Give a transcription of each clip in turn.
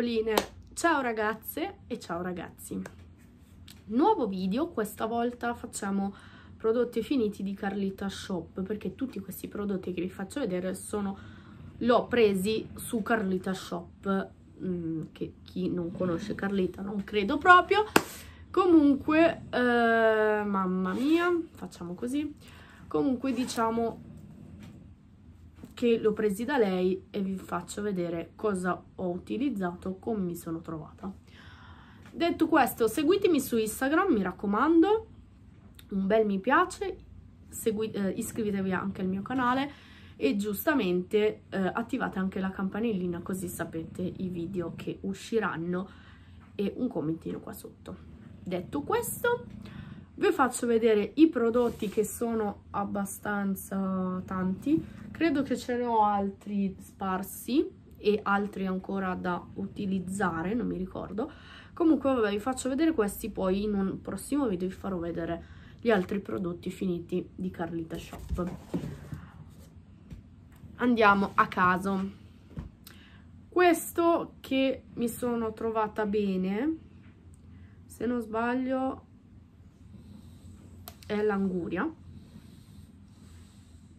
bamboline, ciao ragazze e ciao ragazzi. Nuovo video, questa volta facciamo prodotti finiti di Carlita Shop perché tutti questi prodotti che vi faccio vedere sono l'ho presi su Carlita Shop mm, che chi non conosce Carlita non credo proprio comunque eh, mamma mia facciamo così comunque diciamo che l'ho presi da lei e vi faccio vedere cosa ho utilizzato, come mi sono trovata. Detto questo, seguitemi su Instagram, mi raccomando, un bel mi piace, segui, eh, iscrivetevi anche al mio canale e giustamente eh, attivate anche la campanellina così sapete i video che usciranno e un commentino qua sotto. Detto questo vi faccio vedere i prodotti che sono abbastanza tanti credo che ce ne ho altri sparsi e altri ancora da utilizzare non mi ricordo comunque vabbè vi faccio vedere questi poi in un prossimo video vi farò vedere gli altri prodotti finiti di Carlita Shop andiamo a caso questo che mi sono trovata bene se non sbaglio è l'anguria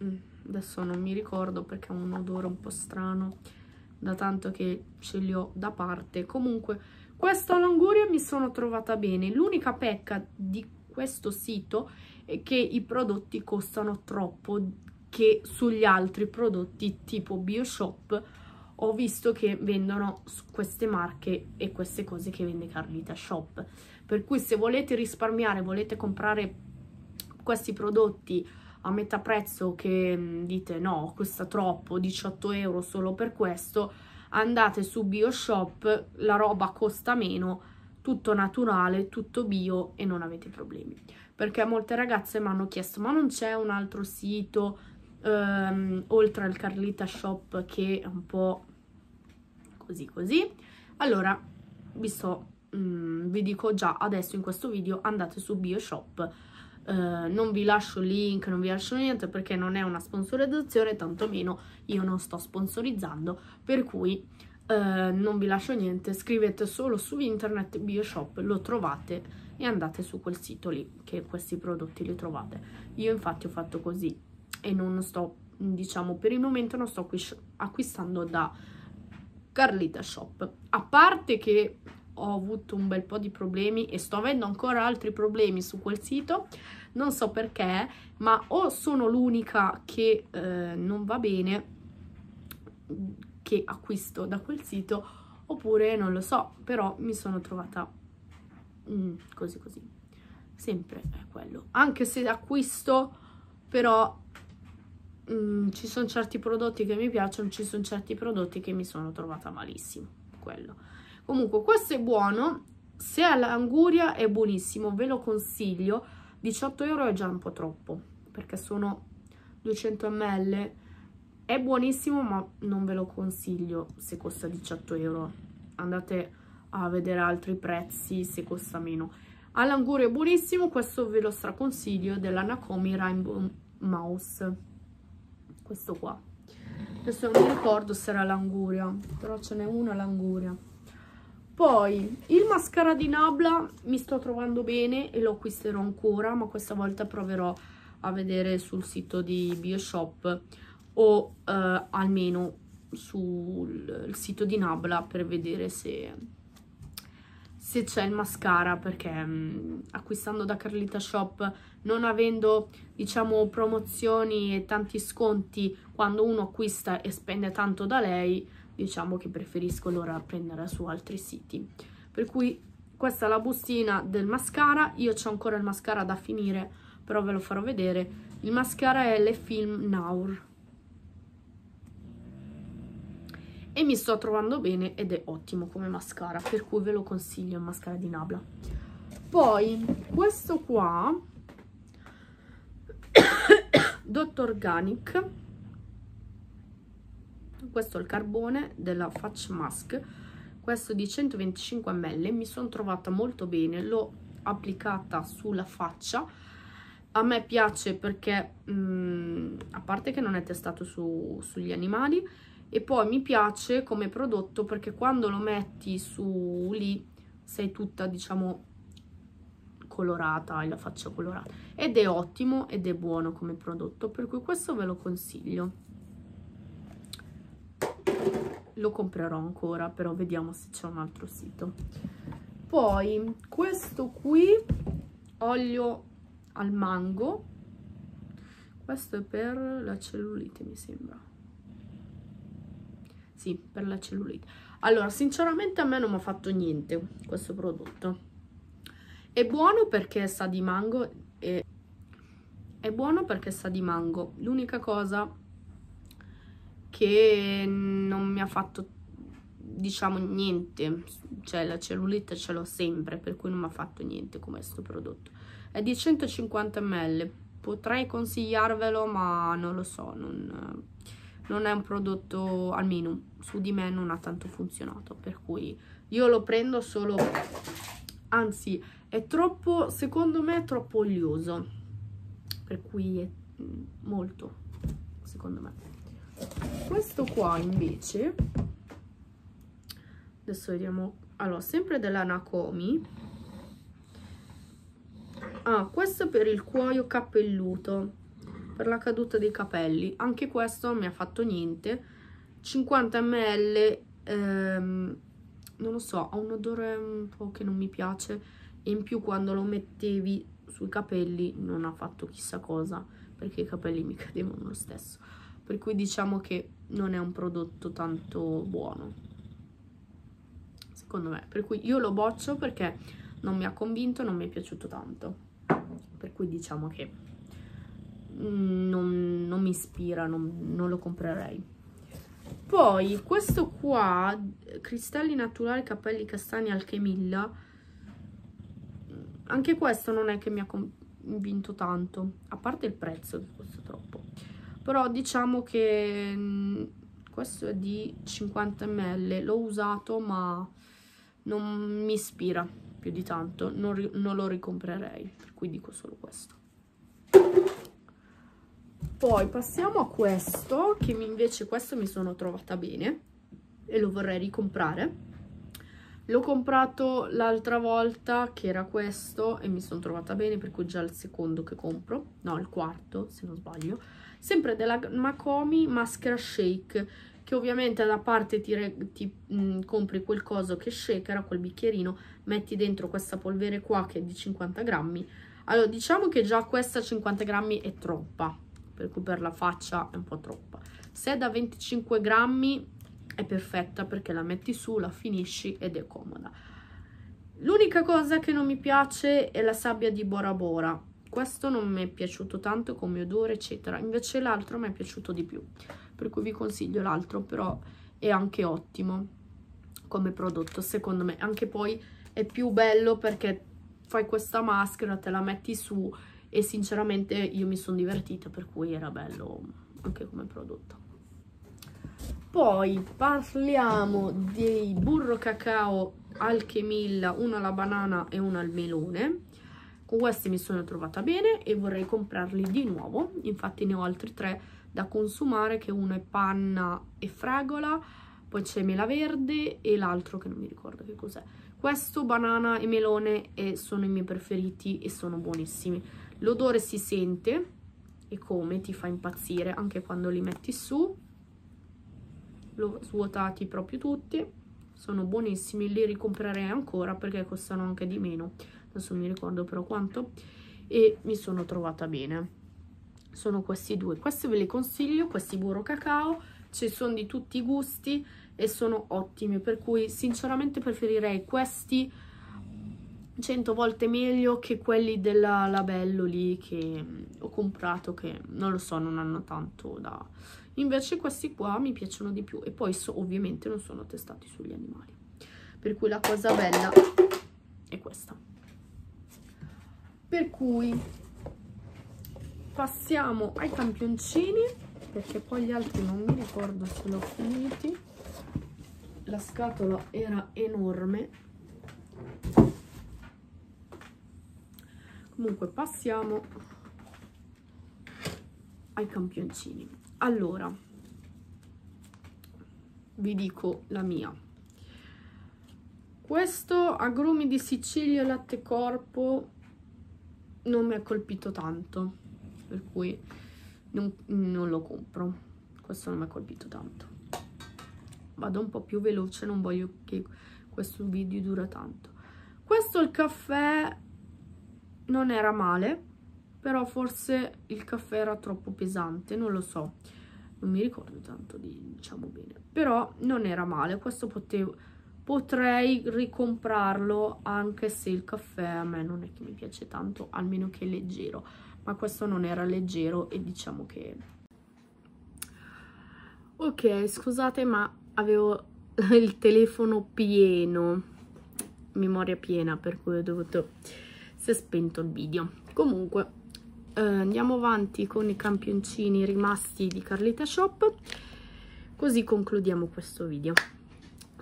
mm, adesso non mi ricordo perché ha un odore un po' strano da tanto che ce li ho da parte comunque questa l'anguria mi sono trovata bene l'unica pecca di questo sito è che i prodotti costano troppo che sugli altri prodotti tipo Bioshop ho visto che vendono queste marche e queste cose che vende Carlita Shop per cui se volete risparmiare volete comprare questi prodotti a metà prezzo che mm, dite no, costa troppo, 18 euro solo per questo, andate su BioShop, la roba costa meno, tutto naturale, tutto bio e non avete problemi. Perché molte ragazze mi hanno chiesto ma non c'è un altro sito ehm, oltre al Carlita Shop che è un po' così così. Allora vi sto, mm, vi dico già adesso in questo video andate su BioShop eh, non vi lascio il link, non vi lascio niente perché non è una sponsorizzazione, tantomeno io non sto sponsorizzando, per cui uh, non vi lascio niente, scrivete solo su internet Bioshop, lo trovate e andate su quel sito lì che questi prodotti li trovate. Io infatti ho fatto così e non sto, diciamo, per il momento non sto acquistando da Carlita Shop, a parte che ho avuto un bel po' di problemi e sto avendo ancora altri problemi su quel sito, non so perché, ma o sono l'unica che eh, non va bene che acquisto da quel sito, oppure non lo so, però mi sono trovata mm, così così, sempre è quello. Anche se acquisto, però mm, ci sono certi prodotti che mi piacciono, ci sono certi prodotti che mi sono trovata malissimo, quello Comunque, questo è buono. Se ha l'anguria è buonissimo, ve lo consiglio. 18 euro è già un po' troppo, perché sono 200 ml. È buonissimo, ma non ve lo consiglio se costa 18 euro. Andate a vedere altri prezzi se costa meno. All'anguria è buonissimo, questo ve lo straconsiglio, della Nakomi Rainbow Mouse. Questo qua. Adesso non mi ricordo se era l'anguria, però ce n'è una l'anguria. Poi il mascara di Nabla mi sto trovando bene e lo acquisterò ancora, ma questa volta proverò a vedere sul sito di Bioshop o eh, almeno sul sito di Nabla per vedere se, se c'è il mascara perché mh, mm, acquistando da Carlita Shop non avendo diciamo promozioni e tanti sconti quando uno acquista e spende tanto da lei diciamo che preferisco allora prendere su altri siti. Per cui questa è la bustina del mascara, io ho ancora il mascara da finire, però ve lo farò vedere. Il mascara è Le Film Naur. E mi sto trovando bene ed è ottimo come mascara, per cui ve lo consiglio il mascara di Nabla. Poi, questo qua, Dr. Organic, questo è il carbone della Fatch Mask questo di 125 ml mi sono trovata molto bene l'ho applicata sulla faccia a me piace perché mh, mm, a parte che non è testato su, sugli animali e poi mi piace come prodotto perché quando lo metti su lì sei tutta diciamo colorata, hai la faccia colorata ed è ottimo ed è buono come prodotto per cui questo ve lo consiglio lo comprerò ancora però vediamo se c'è un altro sito poi questo qui olio al mango questo è per la cellulite mi sembra sì per la cellulite allora sinceramente a me non mi ha fatto niente questo prodotto è buono perché sa di mango e è buono perché sa di mango l'unica cosa che non mi ha fatto diciamo niente cioè la cellulite ce l'ho sempre per cui non mi ha fatto niente come questo prodotto è di 150 ml potrei consigliarvelo ma non lo so non, non è un prodotto almeno su di me non ha tanto funzionato per cui io lo prendo solo anzi è troppo secondo me è troppo olioso per cui è mm, molto secondo me questo qua invece adesso vediamo allora sempre della Nakomi ah questo per il cuoio capelluto, per la caduta dei capelli anche questo non mi ha fatto niente 50 ml ehm, non lo so ha un odore un po' che non mi piace e in più quando lo mettevi sui capelli non ha fatto chissà cosa perché i capelli mi cadevano lo stesso per cui diciamo che non è un prodotto tanto buono, secondo me. Per cui io lo boccio perché non mi ha convinto, non mi è piaciuto tanto, per cui diciamo che mm, non, non mi ispira, non, non lo comprerei. Poi questo qua, cristalli naturali, capelli castani, alchemilla, anche questo non è che mi ha convinto tanto, a parte il prezzo che costa troppo però diciamo che mm, questo è di 50 ml l'ho usato ma non mi ispira più di tanto non, non lo ricomprerei per cui dico solo questo poi passiamo a questo che invece questo mi sono trovata bene e lo vorrei ricomprare l'ho comprato l'altra volta che era questo e mi sono trovata bene per cui già il secondo che compro no il quarto se non sbaglio sempre della Macomi Maschera Shake, che ovviamente da parte ti, ti mh, mm, compri quel coso che shakera, quel bicchierino, metti dentro questa polvere qua che è di 50 grammi. Allora, diciamo che già questa 50 grammi è troppa, per cui per la faccia è un po' troppa. Se è da 25 grammi è perfetta perché la metti su, la finisci ed è comoda. L'unica cosa che non mi piace è la sabbia di Bora Bora questo non mi è piaciuto tanto come odore eccetera invece l'altro mi è piaciuto di più per cui vi consiglio l'altro però è anche ottimo come prodotto secondo me anche poi è più bello perché fai questa maschera te la metti su e sinceramente io mi sono divertita per cui era bello anche come prodotto poi parliamo dei burro cacao alchemilla uno alla banana e uno al melone con questi mi sono trovata bene e vorrei comprarli di nuovo, infatti ne ho altri tre da consumare che uno è panna e fragola, poi c'è mela verde e l'altro che non mi ricordo che cos'è. Questo banana e melone eh, sono i miei preferiti e sono buonissimi. L'odore si sente e come ti fa impazzire anche quando li metti su. L'ho svuotati proprio tutti, sono buonissimi, li ricomprerei ancora perché costano anche di meno adesso mi ricordo però quanto, e mi sono trovata bene. Sono questi due, questi ve li consiglio, questi burro cacao, ci sono di tutti i gusti e sono ottimi, per cui sinceramente preferirei questi 100 volte meglio che quelli della Labello lì che ho comprato che non lo so, non hanno tanto da... Invece questi qua mi piacciono di più e poi so, ovviamente non sono testati sugli animali. Per cui la cosa bella è questa per cui passiamo ai campioncini perché poi gli altri non mi ricordo se l'ho finiti la scatola era enorme comunque passiamo ai campioncini allora vi dico la mia questo agrumi di sicilia latte corpo non mi ha colpito tanto, per cui non, non lo compro. Questo non mi ha colpito tanto. Vado un po' più veloce, non voglio che questo video dura tanto. Questo il caffè non era male, però forse il caffè era troppo pesante, non lo so. Non mi ricordo tanto di, diciamo bene. Però non era male, questo potevo potrei ricomprarlo anche se il caffè a me non è che mi piace tanto, almeno che è leggero, ma questo non era leggero e diciamo che... Ok, scusate ma avevo il telefono pieno, memoria piena per cui ho dovuto... si è spento il video. Comunque eh, andiamo avanti con i campioncini rimasti di Carlita Shop, così concludiamo questo video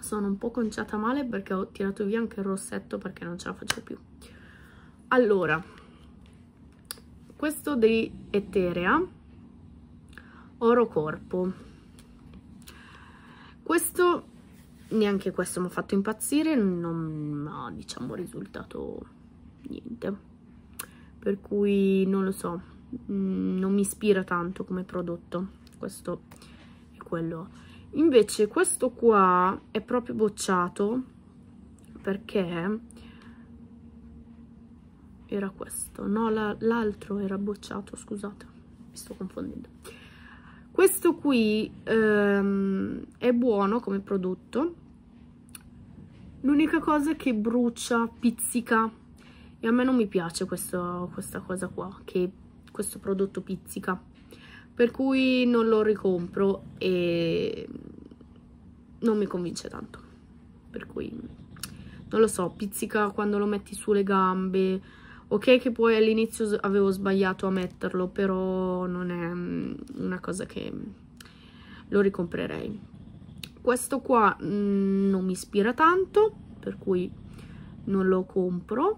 sono un po' conciata male perché ho tirato via anche il rossetto perché non ce la faccio più allora questo di Eterea Oro Corpo questo neanche questo mi ha fatto impazzire non ha diciamo risultato niente per cui non lo so mm, non mi ispira tanto come prodotto questo è quello invece questo qua è proprio bocciato perché era questo no l'altro la, era bocciato scusate mi sto confondendo questo qui ehm, è buono come prodotto l'unica cosa è che brucia pizzica e a me non mi piace questo, questa cosa qua che questo prodotto pizzica per cui non lo ricompro e non mi convince tanto per cui non lo so pizzica quando lo metti sulle gambe ok che poi all'inizio avevo sbagliato a metterlo però non è mm, una cosa che lo ricomprerei questo qua mm, non mi ispira tanto per cui non lo compro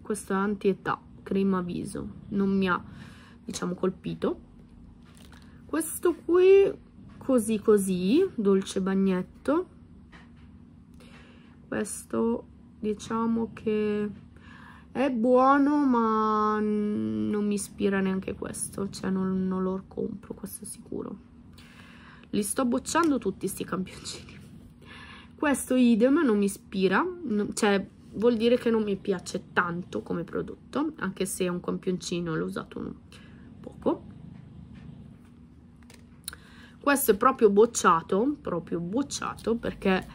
questo è anti età crema viso non mi ha diciamo colpito questo qui così così dolce bagnetto questo diciamo che è buono ma non mi ispira neanche questo cioè non, non lo compro questo sicuro li sto bocciando tutti sti campioncini questo idem non mi ispira cioè vuol dire che non mi piace tanto come prodotto anche se è un campioncino l'ho usato uno questo è proprio bocciato, proprio bocciato perché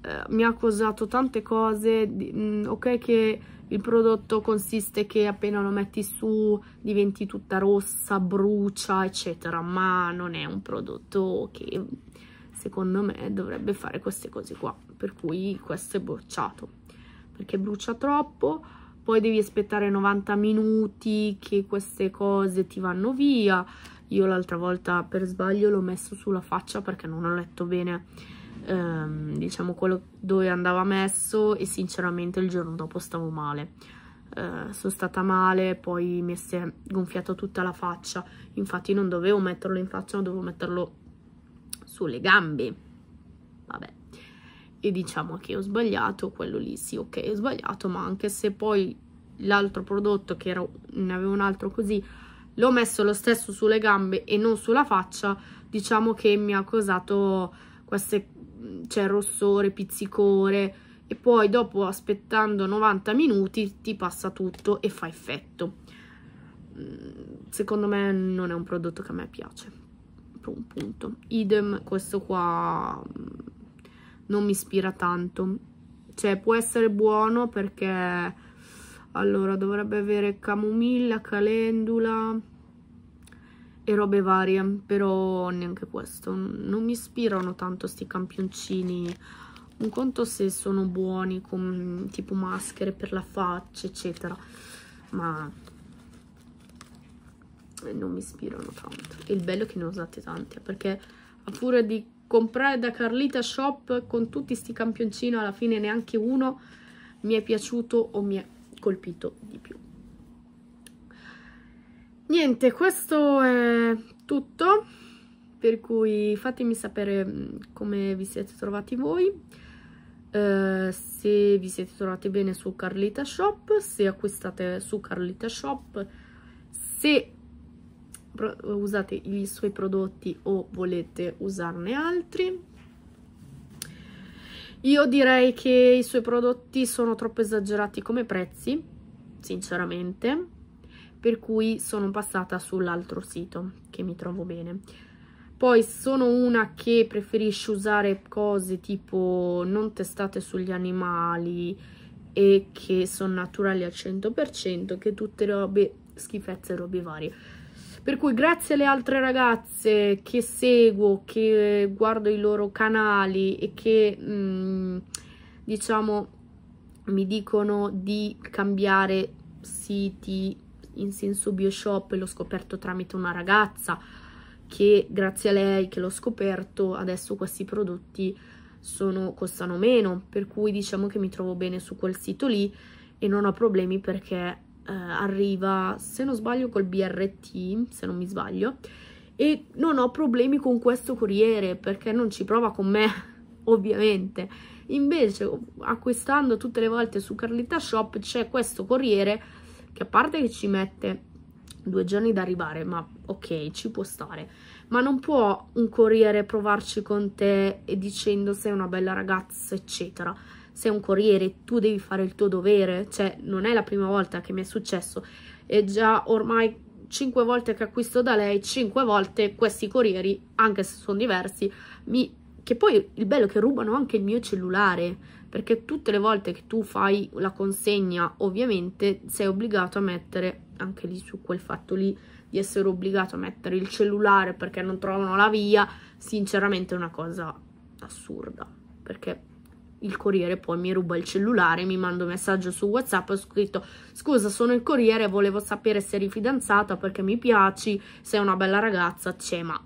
eh, mi ha causato tante cose, mh, mm, ok che il prodotto consiste che appena lo metti su diventi tutta rossa, brucia eccetera, ma non è un prodotto che secondo me dovrebbe fare queste cose qua, per cui questo è bocciato perché brucia troppo, poi devi aspettare 90 minuti che queste cose ti vanno via io l'altra volta per sbaglio l'ho messo sulla faccia perché non ho letto bene ehm, diciamo quello dove andava messo e sinceramente il giorno dopo stavo male eh, sono stata male poi mi si è gonfiato tutta la faccia infatti non dovevo metterlo in faccia ma dovevo metterlo sulle gambe vabbè e diciamo che ho sbagliato quello lì sì ok ho sbagliato ma anche se poi l'altro prodotto che era, ne avevo un altro così l'ho messo lo stesso sulle gambe e non sulla faccia, diciamo che mi ha causato queste, cioè, rossore, pizzicore e poi dopo aspettando 90 minuti ti passa tutto e fa effetto. Mm, secondo me non è un prodotto che a me piace. Punto. Idem, questo qua mm, non mi ispira tanto. Cioè può essere buono perché allora, dovrebbe avere camomilla, calendula e robe varie, però neanche questo. Non mi ispirano tanto sti campioncini. Un conto se sono buoni, con, tipo maschere per la faccia, eccetera. Ma non mi ispirano tanto. E il bello è che ne ho usate tante, perché a furia di comprare da Carlita Shop con tutti sti campioncini, alla fine neanche uno mi è piaciuto o mi è piaciuto colpito di più. Niente, questo è tutto, per cui fatemi sapere mm, come vi siete trovati voi. Uh, se vi siete trovati bene su Carlita Shop, se acquistate su Carlita Shop, se usate i suoi prodotti o volete usarne altri. Io direi che i suoi prodotti sono troppo esagerati come prezzi, sinceramente, per cui sono passata sull'altro sito, che mi trovo bene. Poi sono una che preferisce usare cose tipo non testate sugli animali e che sono naturali al 100%, che tutte robe schifezze e robe varie. Per cui grazie alle altre ragazze che seguo, che guardo i loro canali e che mh, mm, diciamo mi dicono di cambiare siti in senso Bioshop, e l'ho scoperto tramite una ragazza che grazie a lei che l'ho scoperto adesso questi prodotti sono, costano meno, per cui diciamo che mi trovo bene su quel sito lì e non ho problemi perché eh, arriva, se non sbaglio, col BRT, se non mi sbaglio, e non ho problemi con questo corriere perché non ci prova con me, ovviamente. Invece, acquistando tutte le volte su Carlita Shop, c'è questo corriere che a parte che ci mette due giorni da arrivare, ma ok, ci può stare. Ma non può un corriere provarci con te e dicendo sei una bella ragazza, eccetera sei un corriere, tu devi fare il tuo dovere, cioè non è la prima volta che mi è successo, è già ormai 5 volte che acquisto da lei, 5 volte questi corrieri, anche se sono diversi, mi... che poi il bello è che rubano anche il mio cellulare, perché tutte le volte che tu fai la consegna, ovviamente sei obbligato a mettere, anche lì su quel fatto lì, di essere obbligato a mettere il cellulare perché non trovano la via, sinceramente è una cosa assurda, perché il corriere poi mi ruba il cellulare, mi manda un messaggio su WhatsApp, ho scritto scusa sono il corriere, volevo sapere se eri fidanzata perché mi piaci, sei una bella ragazza, c'è ma...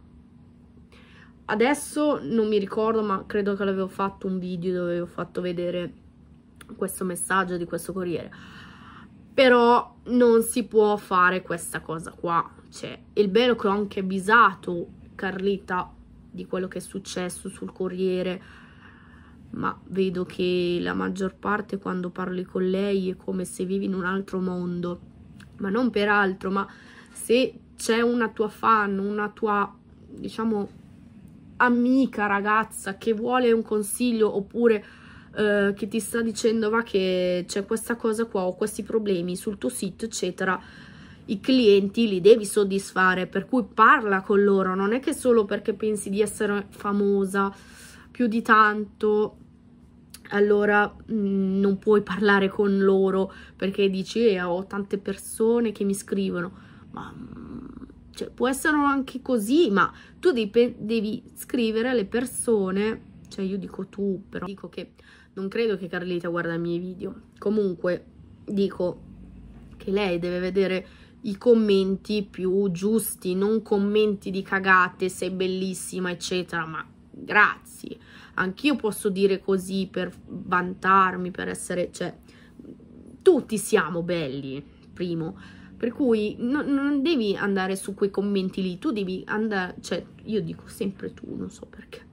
Adesso non mi ricordo ma credo che l'avevo fatto un video dove ho fatto vedere questo messaggio di questo corriere. Però non si può fare questa cosa qua, cioè il bello che ho anche avvisato Carlita di quello che è successo sul corriere, ma vedo che la maggior parte quando parli con lei è come se vivi in un altro mondo, ma non per altro, ma se c'è una tua fan, una tua, diciamo, amica ragazza che vuole un consiglio oppure eh, che ti sta dicendo va che c'è questa cosa qua o questi problemi sul tuo sito eccetera i clienti li devi soddisfare per cui parla con loro non è che solo perché pensi di essere famosa più di tanto allora mh, mm, non puoi parlare con loro perché dici eh, ho tante persone che mi scrivono ma mm, cioè, può essere anche così ma tu devi, devi scrivere alle persone cioè io dico tu però dico che non credo che Carlita guarda i miei video comunque dico che lei deve vedere i commenti più giusti non commenti di cagate sei bellissima eccetera ma grazie anch'io posso dire così per vantarmi, per essere, cioè, tutti siamo belli, primo. Per cui no, non devi andare su quei commenti lì, tu devi andare, cioè, io dico sempre tu, non so perché.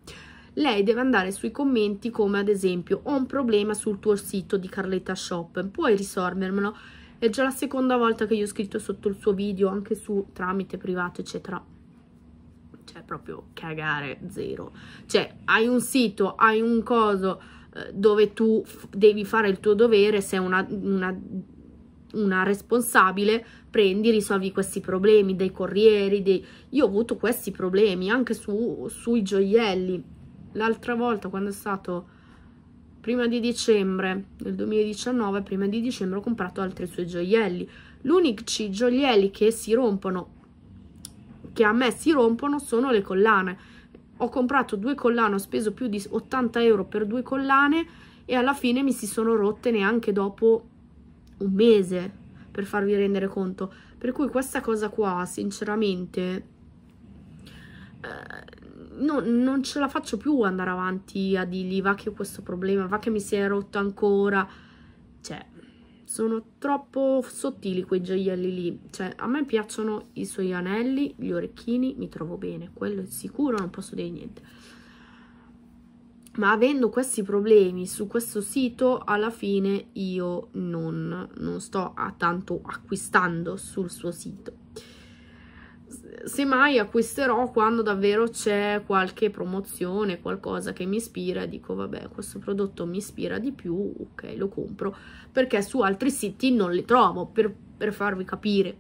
Lei deve andare sui commenti come ad esempio ho un problema sul tuo sito di Carletta Shop, puoi risolvermelo? È già la seconda volta che io ho scritto sotto il suo video, anche su tramite privato, eccetera proprio cagare zero. Cioè, hai un sito, hai un coso eh, dove tu devi fare il tuo dovere, sei una, una, una responsabile, prendi, risolvi questi problemi dei corrieri, dei... io ho avuto questi problemi anche su, sui gioielli. L'altra volta quando è stato prima di dicembre del 2019, prima di dicembre ho comprato altri suoi gioielli. L'unici gioielli che si rompono che a me si rompono sono le collane. Ho comprato due collane, ho speso più di 80 euro per due collane e alla fine mi si sono rotte neanche dopo un mese, per farvi rendere conto. Per cui questa cosa qua, sinceramente, eh, no, non ce la faccio più andare avanti a dirgli va che ho questo problema, va che mi si è rotto ancora. Cioè, sono troppo sottili quei gioielli lì, cioè a me piacciono i suoi anelli, gli orecchini, mi trovo bene, quello è sicuro, non posso dire niente. Ma avendo questi problemi su questo sito, alla fine io non, non sto tanto acquistando sul suo sito semmai acquisterò quando davvero c'è qualche promozione, qualcosa che mi ispira, dico vabbè questo prodotto mi ispira di più, ok lo compro, perché su altri siti non li trovo, per, per farvi capire.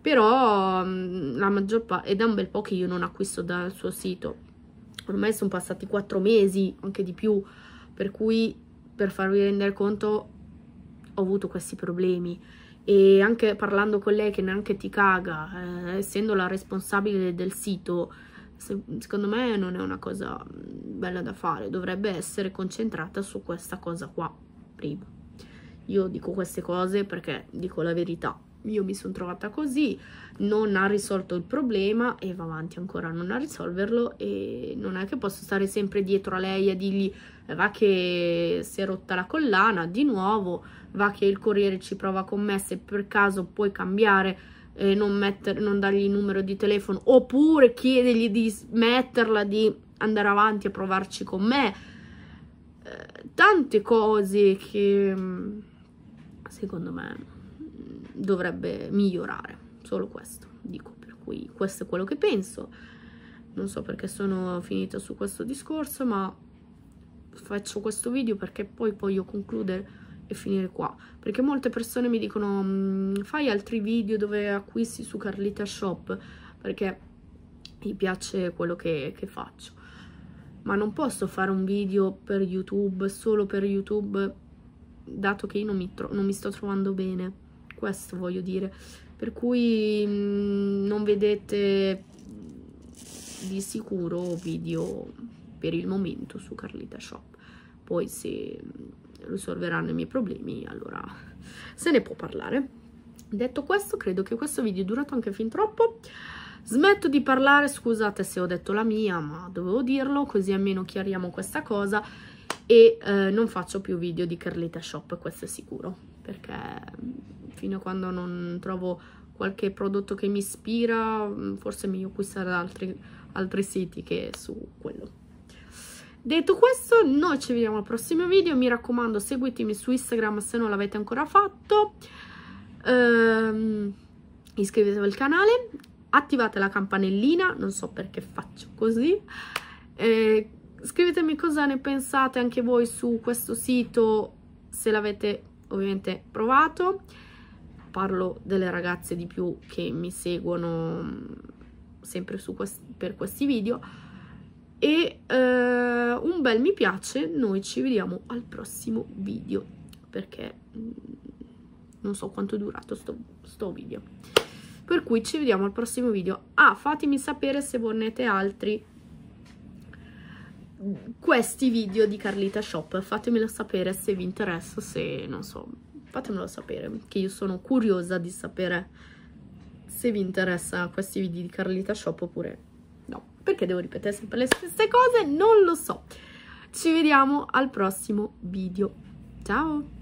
Però mm, la maggior parte, è da un bel po' che io non acquisto dal suo sito, ormai sono passati 4 mesi, anche di più, per cui per farvi rendere conto ho avuto questi problemi e anche parlando con lei che neanche ti caga, eh, essendo la responsabile del sito, se, secondo me non è una cosa mm, bella da fare, dovrebbe essere concentrata su questa cosa qua prima. Io dico queste cose perché dico la verità, io mi sono trovata così, non ha risolto il problema e va avanti ancora non a risolverlo e non è che posso stare sempre dietro a lei a dirgli eh, va che si è rotta la collana di nuovo, va che il corriere ci prova con me se per caso puoi cambiare e eh, non, metter, non dargli il numero di telefono oppure chiedergli di smetterla di andare avanti a provarci con me eh, tante cose che mm, secondo me dovrebbe migliorare, solo questo, dico, per cui questo è quello che penso. Non so perché sono finita su questo discorso, ma faccio questo video perché poi voglio concludere e finire qua perché molte persone mi dicono mm, fai altri video dove acquisti su Carlita Shop perché mi piace quello che, che faccio ma non posso fare un video per YouTube solo per YouTube dato che io non mi, non mi sto trovando bene questo voglio dire per cui mm, non vedete di sicuro video per il momento su Carlita Shop poi se risolveranno i miei problemi allora se ne può parlare detto questo credo che questo video è durato anche fin troppo smetto di parlare scusate se ho detto la mia ma dovevo dirlo così almeno chiariamo questa cosa e eh, non faccio più video di Carlita Shop questo è sicuro perché mm, fino a quando non trovo qualche prodotto che mi ispira mm, forse è meglio acquistare altri, altri siti che su quello. Detto questo, noi ci vediamo al prossimo video, mi raccomando seguitemi su Instagram se non l'avete ancora fatto, ehm, iscrivetevi al canale, attivate la campanellina, non so perché faccio così, eh, scrivetemi cosa ne pensate anche voi su questo sito, se l'avete ovviamente provato parlo delle ragazze di più che mi seguono mm, sempre quest per questi video e eh, un bel mi piace noi ci vediamo al prossimo video perché mm, non so quanto è durato sto, sto video per cui ci vediamo al prossimo video ah fatemi sapere se vorrete altri questi video di Carlita Shop. Fatemelo sapere se vi interessa, se non so, fatemelo sapere, che io sono curiosa di sapere se vi interessa questi video di Carlita Shop oppure no. Perché devo ripetere sempre le stesse cose? Non lo so. Ci vediamo al prossimo video. Ciao!